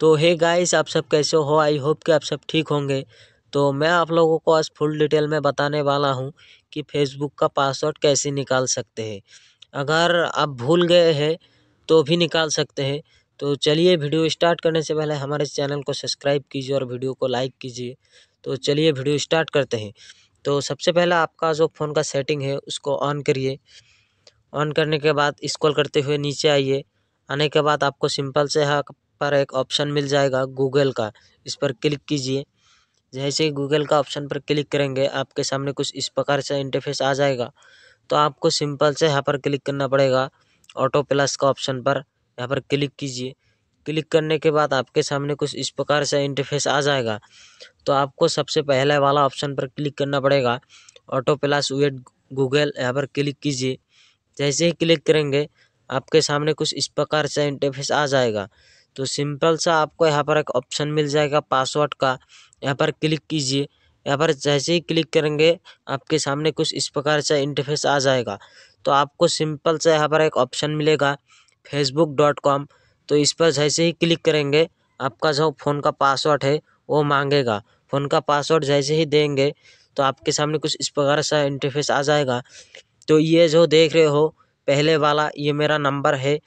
तो hey guys आप सब कैसे हो आई होप कि आप सब ठीक होंगे तो मैं आप लोगों को आज फुल डिटेल में बताने वाला हूँ कि फेसबुक का पासवर्ड कैसे निकाल सकते हैं अगर आप भूल गए हैं तो भी निकाल सकते हैं तो चलिए वीडियो स्टार्ट करने से पहले हमारे चैनल को सब्सक्राइब कीजिए और वीडियो को लाइक कीजिए तो चलिए वीडियो स्टार्ट करते हैं तो सबसे पहले आपका जो फ़ोन का सेटिंग है उसको ऑन करिए ऑन करने के बाद स्क्रॉल करते हुए नीचे आइए आने के बाद आपको सिंपल से हाँ पर एक ऑप्शन मिल जाएगा गूगल का इस पर क्लिक कीजिए जैसे ही गूगल का ऑप्शन पर क्लिक करेंगे आपके सामने कुछ इस प्रकार से इंटरफेस आ जाएगा तो आपको सिंपल से यहाँ पर क्लिक करना पड़ेगा ऑटो प्लस का ऑप्शन पर यहाँ पर क्लिक कीजिए क्लिक करने के बाद आपके सामने कुछ इस प्रकार से इंटरफेस आ जाएगा तो आपको सबसे पहले वाला ऑप्शन पर क्लिक करना पड़ेगा ऑटो प्लस वेट गूगल यहाँ पर क्लिक कीजिए जैसे ही क्लिक करेंगे आपके सामने कुछ इस प्रकार से इंटरफेस आ जाएगा तो सिंपल सा आपको यहाँ पर एक ऑप्शन मिल जाएगा पासवर्ड का यहाँ पर क्लिक कीजिए यहाँ पर जैसे ही क्लिक करेंगे आपके सामने कुछ इस प्रकार से इंटरफेस आ जाएगा तो आपको सिंपल सा यहाँ पर एक ऑप्शन मिलेगा फेसबुक डॉट कॉम तो इस पर जैसे ही क्लिक करेंगे आपका जो फ़ोन का पासवर्ड है वो मांगेगा फ़ोन का पासवर्ड जैसे ही देंगे तो आपके सामने कुछ इस प्रकार सा इंटरफेस आ जाएगा तो ये जो देख रहे हो पहले वाला ये मेरा नंबर है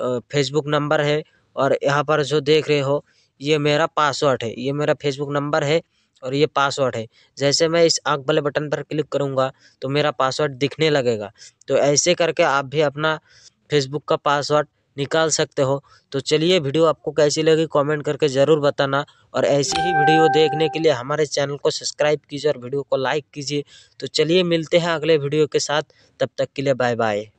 फेसबुक नंबर है और यहाँ पर जो देख रहे हो ये मेरा पासवर्ड है ये मेरा फेसबुक नंबर है और ये पासवर्ड है जैसे मैं इस आँख वाले बटन पर क्लिक करूँगा तो मेरा पासवर्ड दिखने लगेगा तो ऐसे करके आप भी अपना फेसबुक का पासवर्ड निकाल सकते हो तो चलिए वीडियो आपको कैसी लगी कमेंट करके ज़रूर बताना और ऐसी ही वीडियो देखने के लिए हमारे चैनल को सब्सक्राइब कीजिए और वीडियो को लाइक कीजिए तो चलिए मिलते हैं अगले वीडियो के साथ तब तक के लिए बाय बाय